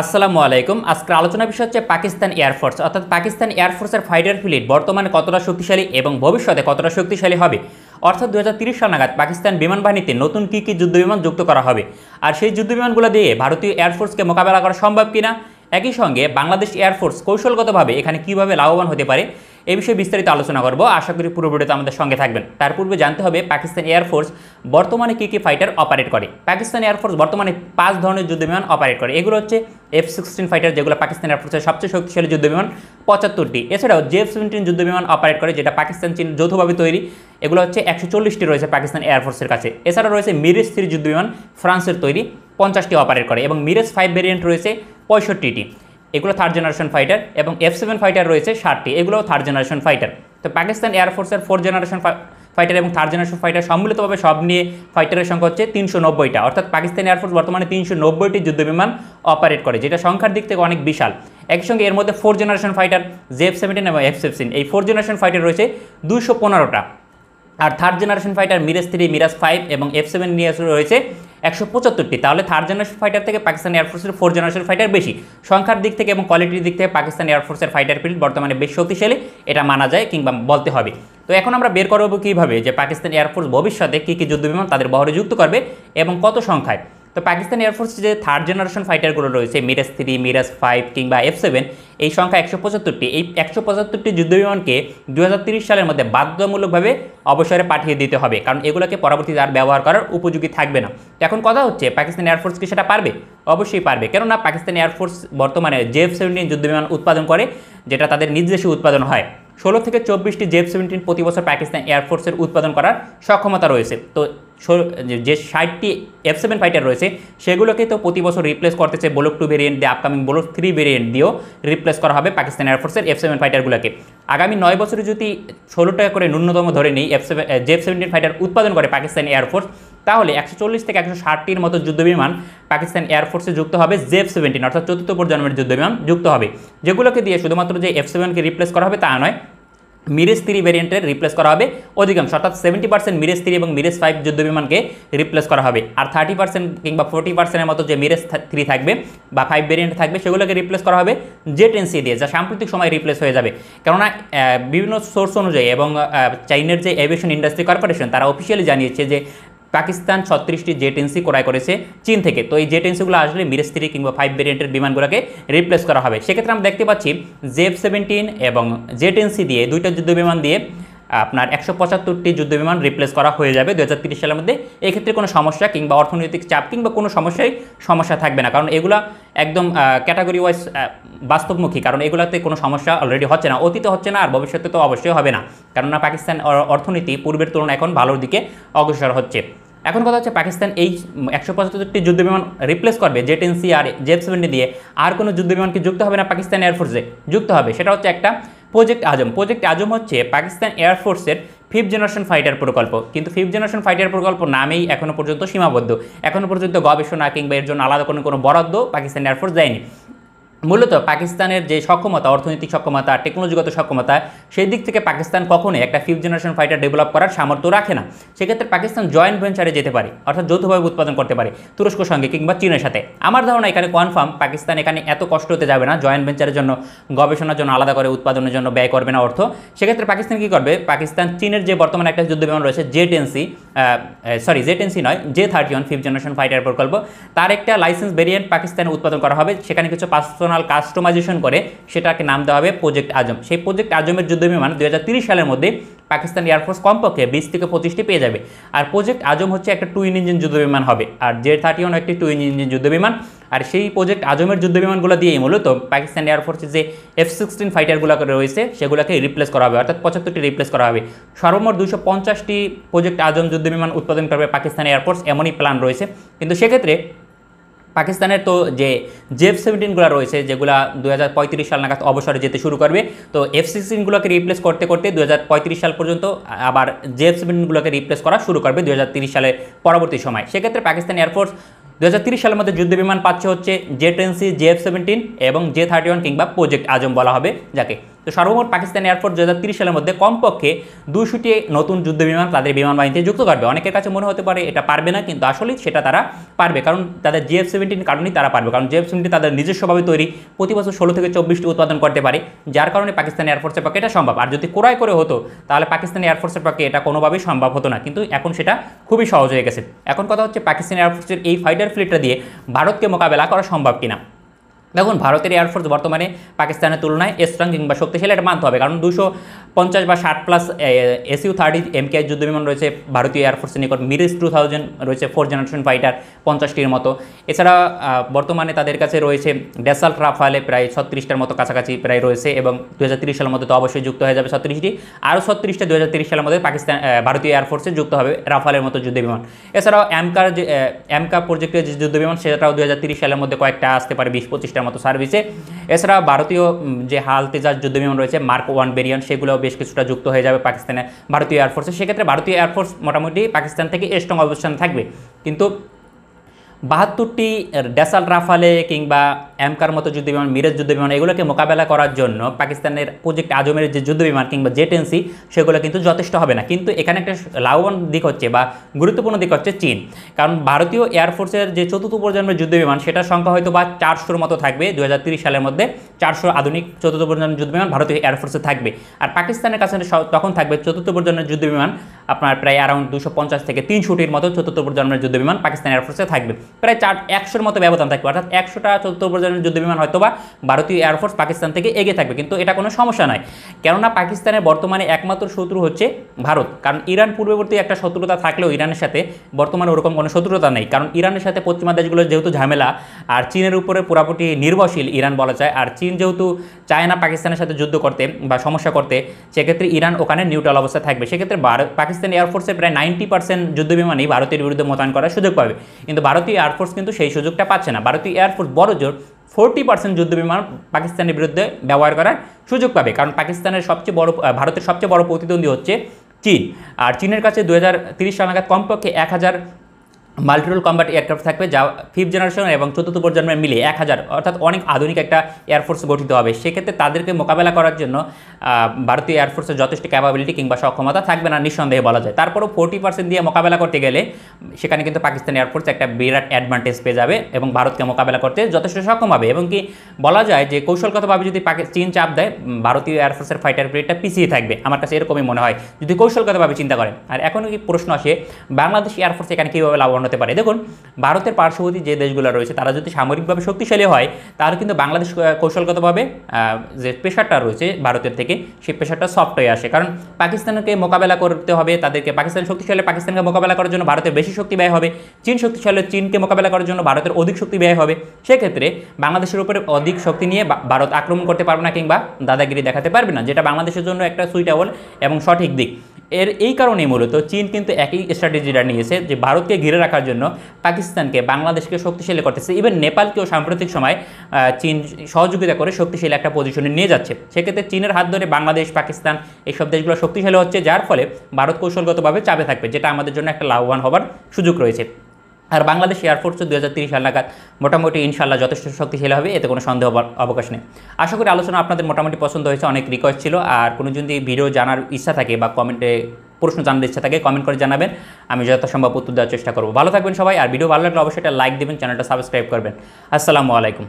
আসসালামু আলাইকুম আজকের আলোচনা বিষয় হচ্ছে পাকিস্তান এয়ারফোর্স অর্থাৎ পাকিস্তান এয়ারফোর্সের ফাইটার ফ্লিট বর্তমানে কতটা শক্তিশালী এবং ভবিষ্যতে কতটা শক্তিশালী হবে অর্থাৎ দু সাল নাগাদ পাকিস্তান বিমান বাহিনীতে নতুন কী কী যুদ্ধবিমান যুক্ত করা হবে আর সেই যুদ্ধবিমানগুলো দিয়ে ভারতীয় এয়ারফোর্সকে মোকাবেলা করা সম্ভব কিনা একই সঙ্গে বাংলাদেশ এয়ারফোর্স কৌশলগতভাবে এখানে কীভাবে লাভবান হতে পারে এই বিষয়ে বিস্তারিত আলোচনা করব আশা করি পুরো ভিডিওতে আমাদের সঙ্গে থাকবেন তার পূর্বে জানতে হবে পাকিস্তান এয়ারফোর্স বর্তমানে কী কী ফাইটার অপারেট করে পাকিস্তান এয়ারফোর্স বর্তমানে পাঁচ ধরনের যুদ্ধবিমান অপারেট করে এগুলো হচ্ছে এফ সিক্সটিন ফাইটার যেগুলো পাকিস্তান এয়ারফোর্সের সবচেয়ে শক্তিশালী যুদ্ধবিমান পঁচাত্তরটি এছাড়াও জে এফ সেভেন্টিন যুদ্ধবিমান অপারেট করে যেটা পাকিস্তান চীন যৌথভাবে তৈরি এগুলো হচ্ছে একশো চল্লিশটি রয়েছে পাকিস্তান এয়ারফোর্সের কাছে এছাড়া রয়েছে মিরেজ থ্রি যুদ্ধবিমান ফ্রান্সের তৈরি পঞ্চাশটি অপারেট করে এবং মিরেজ ফাইভ ভেরিয়েন্ট রয়েছে পঁয়ষট্টিটি এগুলো থার্ড জেনারেশন ফাইটার এবং এফ সেভেন ফাইটার রয়েছে ষাটটি এগুলোও থার্ড জেনারেশন ফাইটার তো পাকিস্তান এয়ারফোর্সের ফোর্থ জেনারেশন ফাইটার এবং থার্ড জেনারেশন ফাইটার সম্মিলিতভাবে সব নিয়ে ফাইটারের সংখ্যা হচ্ছে তিনশো নব্বইটা অর্থাৎ পাকিস্তান এয়ারফোর্স বর্তমানে তিনশো নব্বইটি যুদ্ধবিমান অপারেট করে যেটা সংখ্যার দিক থেকে অনেক বিশাল একসঙ্গে এর মধ্যে four generation fighter J F seventeen এবং এফ সেভেন্টিন এই ফোর জেনারেশন ফাইটার রয়েছে দুশো পনেরোটা আর third generation fighter Mirage three Mirage five এবং এফ সেভেন নিয়ে রয়েছে একশো পঁচাত্তরটি তাহলে থার্ড জেনারেশন ফাইটার থেকে পাকিস্তান এয়ারফোর্সের ফোর জেনারেশন ফাইটার বেশি সংখ্যার দিক থেকে এবং কোয়ালিটির দিক থেকে পাকিস্তান এয়ারফোর্সের ফাইটার ফিল্ড বর্তমানে বেশ শক্তিশালী এটা মানা যায় কিংবা বলতে হবে তো এখন আমরা বের করবো কীভাবে যে পাকিস্তান এয়ারফোর্স ভবিষ্যতে কী কী যুদ্ধবিমান তাদের বহরে যুক্ত করবে এবং কত সংখ্যায় তো পাকিস্তান এয়ারফোর্স যে থার্ড জেনারেশন ফাইটারগুলো রয়েছে মিরাজ থ্রি মিরাজ ফাইভ কিংবা এফ সেভেন এই সংখ্যা একশো পঁচাত্তরটি এই একশো পঁচাত্তরটি যুদ্ধবিমানকে দু সালের মধ্যে বাধ্যতামূলকভাবে অবসরে পাঠিয়ে দিতে হবে কারণ এগুলোকে পরবর্তীতে আর ব্যবহার করার উপযোগী থাকবে না এখন কথা হচ্ছে পাকিস্তান এয়ারফোর্স কি সেটা পারবে অবশ্যই পারবে কেননা পাকিস্তান এয়ারফোর্স বর্তমানে জেফ সেভেন্টিন যুদ্ধবিমান উৎপাদন করে যেটা তাদের নিজ দেশে উৎপাদন হয় ষোলো থেকে চব্বিশটি জেফ সেভেন্টিন প্রতি বছর পাকিস্তান এয়ারফোর্সের উৎপাদন করার সক্ষমতা রয়েছে তো যে ষাটটি এফ সেভেন ফাইটার রয়েছে সেগুলোকে তো প্রতি বছর রিপ্লেস করতেছে বলক টু ভেরিয়েন্ট দিয়ে আপকামিং বলক থ্রি ভেরিয়েন্ট দিয়েও রিপ্লেস করা হবে পাকিস্তান এয়ারফোর্সের এফ সেভেন ফাইটারগুলোকে আগামী নয় বছরে যদি ষোলো টাকা করে ন্যূনতম ধরে নেই F seven J F seventeen fighter উৎপাদন করে পাকিস্তান এয়ারফোর্স তাহলে একশো চল্লিশ থেকে একশো ষাটটির মতো যুদ্ধবিমান পাকিস্তান এয়ারফোর্সে যুক্ত হবে জেফ সেভেন্টিন অর্থাৎ চতুর্থ প্রজন্মের যুদ্ধবিমান যুক্ত হবে যেগুলোকে দিয়ে শুধুমাত্র যে এফ সেভেনকে রিপ্লেস করা হবে তা নয় মিরেজ থ্রি ভ্যারিয়েন্টের রিপ্লেস করা হবে অধিকাংশ অর্থাৎ সেভেন্টি পার্সেন্ট মিরেজ থ্রি এবং মিরেজ ফাইভ যুদ্ধ বিমানকে রিপ্লেস করা হবে আর থার্টি পার্সেন্ট কিংবা ফোর্টি পার্সেন্টের মতো যে মিরেস থ্রি থাকবে বা ফাইভ ভ্যারিয়েন্ট থাকবে সেগুলোকে রিপ্লেস করা হবে জেট এনসি দিয়ে যা সাম্প্রতিক সময় রিপ্লেস হয়ে যাবে কেননা বিভিন্ন সোর্স অনুযায়ী এবং চাইনের যে এভিয়েশন ইন্ডাস্ট্রি কর্পোরেশন তারা অফিসিয়ালি জানিয়েছে যে পাকিস্তান ছত্রিশটি জেটেন্সি ক্রয় করেছে চীন থেকে তো এই জেটেন্সিগুলো আসলে মিরেজ থ্রি কিংবা ফাইভ ভেরিয়েন্টের বিমানগুলোকে রিপ্লেস করা হবে সেক্ষেত্রে আমরা দেখতে পাচ্ছি জেফ সেভেন্টিন এবং জেটেন্সি দিয়ে দুইটা যুদ্ধ বিমান দিয়ে আপনার একশো পঁচাত্তরটি বিমান রিপ্লেস করা হয়ে যাবে দু সালের মধ্যে এক্ষেত্রে কোনো সমস্যা কিংবা অর্থনৈতিক চাপ কিংবা কোনো সমস্যায় সমস্যা থাকবে না কারণ এগুলা একদম ক্যাটাগরি ওয়াইজ বাস্তবমুখী কারণ এগুলাতে কোনো সমস্যা অলরেডি হচ্ছে না অতীতে হচ্ছে না আর ভবিষ্যতে তো অবশ্যই হবে না কেননা পাকিস্তান অর্থনীতি পূর্বের তুলনায় এখন ভালোর দিকে অগ্রসর হচ্ছে এখন কথা হচ্ছে পাকিস্তান এই একশো পঁচাত্তরটি যুদ্ধ বিমান রিপ্লেস করবে জেট এনসি আর জেট সেভেন্টি দিয়ে আর কোনো যুদ্ধ বিমানকে যুক্ত হবে না পাকিস্তান এয়ারফোর্সে যুক্ত হবে সেটা হচ্ছে একটা প্রজেক্ট আজম প্রজেক্ট আজম হচ্ছে পাকিস্তান এয়ারফোর্সের ফিফথ জেনারেশন ফাইটার প্রকল্প কিন্তু ফিফথ জেনারেশন ফাইটার প্রকল্প নামেই এখনও পর্যন্ত সীমাবদ্ধ এখনও পর্যন্ত গবেষণা কিংবা এর জন্য আলাদা কোনো কোনো বরাদ্দ পাকিস্তান এয়ারফোর্স দেয়নি মূলত পাকিস্তানের যে সক্ষমতা অর্থনৈতিক সক্ষমতা টেকনোলজিগত সক্ষমতা সেই দিক থেকে পাকিস্তান কখনোই একটা ফিফথ জেনারেশন ফাইটার ডেভেলপ করার সামর্থ্য রাখে না সেক্ষেত্রে পাকিস্তান জয়েন্ট ভেঞ্চারে যেতে পারে অর্থাৎ যৌথভাবে উৎপাদন করতে পারে তুরস্কর সঙ্গে কিংবা চীনের সাথে আমার ধারণা এখানে কনফার্ম পাকিস্তান এখানে এত কষ্ট হতে যাবে না জয়েন্ট ভেঞ্চারের জন্য গবেষণার জন্য আলাদা করে উৎপাদনের জন্য ব্যয় করবে না অর্থ সেক্ষেত্রে পাকিস্তান কী করবে পাকিস্তান চীনের যে বর্তমানে একটা যুদ্ধ বিমান রয়েছে J ten C sorry J ten C নয় J thirty one fifth generation fighter প্রকল্প তার একটা লাইসেন্স ভেরিয়েন্ট পাকিস্তানে উৎপাদন করা হবে সেখানে কিছু পাঁচশো অর্থোগোনাল কাস্টমাইজেশন করে সেটাকে নাম দেওয়া হবে প্রজেক্ট আজম সেই প্রজেক্ট আজমের যুদ্ধ বিমান দু সালের মধ্যে পাকিস্তান এয়ারফোর্স কমপক্ষে বিশ থেকে পঁচিশটি পেয়ে যাবে আর প্রজেক্ট আজম হচ্ছে একটা টুইন ইঞ্জিন বিমান হবে আর জে থার্টি ওয়ান একটি টুইন ইঞ্জিন যুদ্ধ বিমান আর সেই প্রজেক্ট আজমের যুদ্ধ বিমানগুলো দিয়েই মূলত পাকিস্তান এয়ারফোর্সের যে এফ সিক্সটিন ফাইটারগুলো রয়েছে সেগুলোকে রিপ্লেস করা হবে অর্থাৎ পঁচাত্তরটি রিপ্লেস করা হবে সর্বমোট দুশো পঞ্চাশটি প্রজেক্ট আজম যুদ্ধ বিমান উৎপাদন করবে পাকিস্তান এয়ারফোর্স এমনই প্ল্যান রয়েছে কিন্তু সেক্ষেত্রে পাকিস্তানের তো যে জেফ সেভেন্টিনগুলো রয়েছে যেগুলো দু সাল নাগাদ অবসরে যেতে শুরু করবে তো এফ সিক্সটিনগুলোকে রিপ্লেস করতে করতে দু সাল পর্যন্ত আবার জেফ সেভেন্টিনগুলোকে রিপ্লেস করা শুরু করবে দু সালের পরবর্তী সময় সেক্ষেত্রে পাকিস্তান এয়ারফোর্স দু সালের মধ্যে যুদ্ধবিমান পাচ্ছে হচ্ছে J ten C J F seventeen এবং জে থার্টি ওয়ান কিংবা প্রজেক্ট আজম বলা হবে যাকে তো সর্বমোট পাকিস্তান এয়ারফোর্স দু হাজার সালের মধ্যে কমপক্ষে দুশোটি নতুন যুদ্ধ বিমান তাদের বিমান বাহিনীতে যুক্ত করবে অনেকের কাছে মনে হতে পারে এটা পারবে না কিন্তু আসলে সেটা তারা পারবে কারণ তাদের জিএফ সেভেন্টিন কারণেই তারা পারবে কারণ জিএফ সেভেন্টিন তাদের নিজস্বভাবে তৈরি প্রতি বছর ষোলো থেকে চব্বিশটি উৎপাদন করতে পারে যার কারণে পাকিস্তান এয়ারফোর্সের পক্ষে এটা সম্ভব আর যদি ক্রয় করে হতো তাহলে পাকিস্তান এয়ারফোর্সের পক্ষে এটা কোনোভাবেই সম্ভব হতো না কিন্তু এখন সেটা খুবই সহজ হয়ে গেছে এখন কথা হচ্ছে পাকিস্তান এয়ারফোর্সের এই ফাইটার ফ্লিটটা দিয়ে ভারতকে মোকাবেলা করা সম্ভব কিনা দেখুন ভারতের এয়ারফোর্স বর্তমানে পাকিস্তানের তুলনায় স্ট্রং কিংবা শক্তিশালী এটা মানতে হবে কারণ দুশো পঞ্চাশ বা ষাট প্লাস এসিউ থার্টি যুদ্ধ যুদ্ধবিমান রয়েছে ভারতীয় এয়ারফোর্সের নিকট মিরিজ টু থাউজেন্ড রয়েছে ফোর জেনারেশন ফাইটার পঞ্চাশটির মতো এছাড়া বর্তমানে তাদের কাছে রয়েছে ডেসাল রাফালে প্রায় ছত্রিশটার মতো কাছাকাছি প্রায় রয়েছে এবং দু সালের মধ্যে তো অবশ্যই যুক্ত হয়ে যাবে ছত্রিশটি আরও ছত্রিশটা দু সালের মধ্যে পাকিস্তান ভারতীয় এয়ারফোর্সে যুক্ত হবে রাফালের মতো যুদ্ধবিমান এছাড়াও অ্যামকার যে অ্যামকা প্রজেক্টের যে যুদ্ধবিমান সেটাও দু সালের মধ্যে কয়েকটা আসতে পারে বিশ পঁচিশটা মতো সার্ভিসে এছাড়া ভারতীয় যে হাল তেজাস যুদ্ধবিমান রয়েছে মার্ক ওয়ান বেরিয়ান সেগুলো বেশ কিছুটা যুক্ত হয়ে যাবে পাকিস্তানে ভারতীয় এয়ারফোর্সে সেক্ষেত্রে ভারতীয় এয়ারফোর্স মোটামুটি পাকিস্তান থেকে স্ট্রং অবস্থান থাকবে কিন্তু বাহাত্তরটি ড্যাসাল রাফালে কিংবা অ্যামকার মতো যুদ্ধ বিমান মিরেজ যুদ্ধ বিমান এগুলোকে মোকাবেলা করার জন্য পাকিস্তানের প্রজেক্ট আজমের যে যুদ্ধ বিমান কিংবা জেটেন্সি সেগুলো কিন্তু যথেষ্ট হবে না কিন্তু এখানে একটা লাভবান দিক হচ্ছে বা গুরুত্বপূর্ণ দিক হচ্ছে চীন কারণ ভারতীয় এয়ারফোর্সের যে চতুর্থ প্রজন্মের যুদ্ধ বিমান সেটার সংখ্যা হয়তো বা চারশোর মতো থাকবে দু সালের মধ্যে চারশো আধুনিক চতুর্থ প্রজন্মের বিমান ভারতীয় এয়ারফোর্সে থাকবে আর পাকিস্তানের কাছে তখন থাকবে চতুর্থ প্রজন্মের বিমান আপনার প্রায় অ্যারাউন্ড দুশো পঞ্চাশ থেকে তিনশোটির মতো চতুর্থ প্রজন্মের বিমান পাকিস্তান এয়ারফোর্সে থাকবে প্রায় চার একশোর মতো ব্যবধান থাকবে অর্থাৎ একশোটা চতুর্থ প্রজন্মের ধরনের বিমান হয়তো বা ভারতীয় এয়ারফোর্স পাকিস্তান থেকে এগিয়ে থাকবে কিন্তু এটা কোনো সমস্যা নয় কেননা পাকিস্তানের বর্তমানে একমাত্র শত্রু হচ্ছে ভারত কারণ ইরান পূর্ববর্তী একটা শত্রুতা থাকলেও ইরানের সাথে বর্তমানে ওরকম কোনো শত্রুতা নেই কারণ ইরানের সাথে পশ্চিমা দেশগুলোর যেহেতু ঝামেলা আর চীনের উপরে পুরাপুরি নির্ভরশীল ইরান বলা যায় আর চীন যেহেতু চায় না পাকিস্তানের সাথে যুদ্ধ করতে বা সমস্যা করতে সেক্ষেত্রে ইরান ওখানে নিউট্রাল অবস্থা থাকবে সেক্ষেত্রে ভারত পাকিস্তান এয়ারফোর্সের প্রায় নাইনটি পার্সেন্ট যুদ্ধবিমানই ভারতের বিরুদ্ধে মোতায়েন করার সুযোগ পাবে কিন্তু ভারতীয় এয়ারফোর্স কিন্তু সেই সুযোগটা পাচ্ছে না ভারতীয় এয়ারফোর্স বড় জোর ফোরটি পার্সেন্ট যুদ্ধবিমান পাকিস্তানের বিরুদ্ধে ব্যবহার করার সুযোগ পাবে কারণ পাকিস্তানের সবচেয়ে বড় ভারতের সবচেয়ে বড় প্রতিদ্বন্দ্বী হচ্ছে চীন আর চীনের কাছে দু হাজার সাল নাগাদ কমপক্ষে এক হাজার মাল্টিরোল কম্বাট এয়ারক্রাফট থাকবে যা ফিফথ জেনারেশন এবং চতুর্থ প্রজন্মে মিলে এক হাজার অর্থাৎ অনেক আধুনিক একটা এয়ারফোর্স গঠিত হবে সেক্ষেত্রে তাদেরকে মোকাবেলা করার জন্য ভারতীয় এয়ারফোর্সের যথেষ্ট ক্যাপাবিলিটি কিংবা সক্ষমতা থাকবে না নিঃসন্দেহে বলা যায় তারপরও ফোর্টি পার্সেন্ট দিয়ে মোকাবেলা করতে গেলে সেখানে কিন্তু পাকিস্তান এয়ারফোর্স একটা বিরাট অ্যাডভান্টেজ পেয়ে যাবে এবং ভারতকে মোকাবেলা করতে যথেষ্ট সক্ষম হবে এবং কি বলা যায় যে কৌশলগতভাবে যদি চীন চাপ দেয় ভারতীয় এয়ারফোর্সের ফাইটার ব্রিগেডটা পিছিয়ে থাকবে আমার কাছে এরকমই মনে হয় যদি কৌশলগতভাবে চিন্তা করেন আর এখনও কি প্রশ্ন আসে বাংলাদেশ এয়ারফোর্স এখানে কীভাবে লাভবান কমাতে পারে দেখুন ভারতের পার্শ্ববর্তী যে দেশগুলো রয়েছে তারা যদি সামরিকভাবে শক্তিশালী হয় তাহলে কিন্তু বাংলাদেশ কৌশলগতভাবে যে প্রেশারটা রয়েছে ভারতের থেকে সেই প্রেশারটা সফট হয়ে আসে কারণ পাকিস্তানকে মোকাবেলা করতে হবে তাদেরকে পাকিস্তান শক্তিশালী পাকিস্তানকে মোকাবেলা করার জন্য ভারতের বেশি শক্তি ব্যয় হবে চীন শক্তিশালী চীনকে মোকাবেলা করার জন্য ভারতের অধিক শক্তি ব্যয় হবে সেক্ষেত্রে বাংলাদেশের উপরে অধিক শক্তি নিয়ে ভারত আক্রমণ করতে পারবে না কিংবা দাদাগিরি দেখাতে পারবে না যেটা বাংলাদেশের জন্য একটা সুইটেবল এবং সঠিক দিক এর এই কারণে মূলত চীন কিন্তু একই স্ট্র্যাটেজিটা নিয়েছে যে ভারতকে ঘিরে রাখার জন্য পাকিস্তানকে বাংলাদেশকে শক্তিশালী করতেছে ইভেন নেপালকেও সাম্প্রতিক সময় চীন সহযোগিতা করে শক্তিশালী একটা পজিশনে নিয়ে যাচ্ছে সেক্ষেত্রে চীনের হাত ধরে বাংলাদেশ পাকিস্তান এইসব দেশগুলো শক্তিশালী হচ্ছে যার ফলে ভারত কৌশলগতভাবে চাপে থাকবে যেটা আমাদের জন্য একটা লাভবান হবার সুযোগ রয়েছে আর বাংলাদেশ এয়ারফোর্সও দু হাজার সাল নাগাদ মোটামুটি ইনশাল্লাহ যথেষ্ট শক্তিশালী হবে এতে কোনো সন্দেহ অবকাশ নেই আশা করি আলোচনা আপনাদের মোটামুটি পছন্দ হয়েছে অনেক রিকোয়েস্ট ছিল আর কোনো যদি ভিডিও জানার ইচ্ছা থাকে বা কমেন্টে প্রশ্ন জানার ইচ্ছা থাকে কমেন্ট করে জানাবেন আমি যথাসম্ভব উত্তর দেওয়ার চেষ্টা করবো ভালো থাকবেন সবাই আর ভিডিও ভালো লাগলে অবশ্যই একটা লাইক দেবেন চ্যানেলটা সাবস্ক্রাইব করবেন আসসালামু আলাইকুম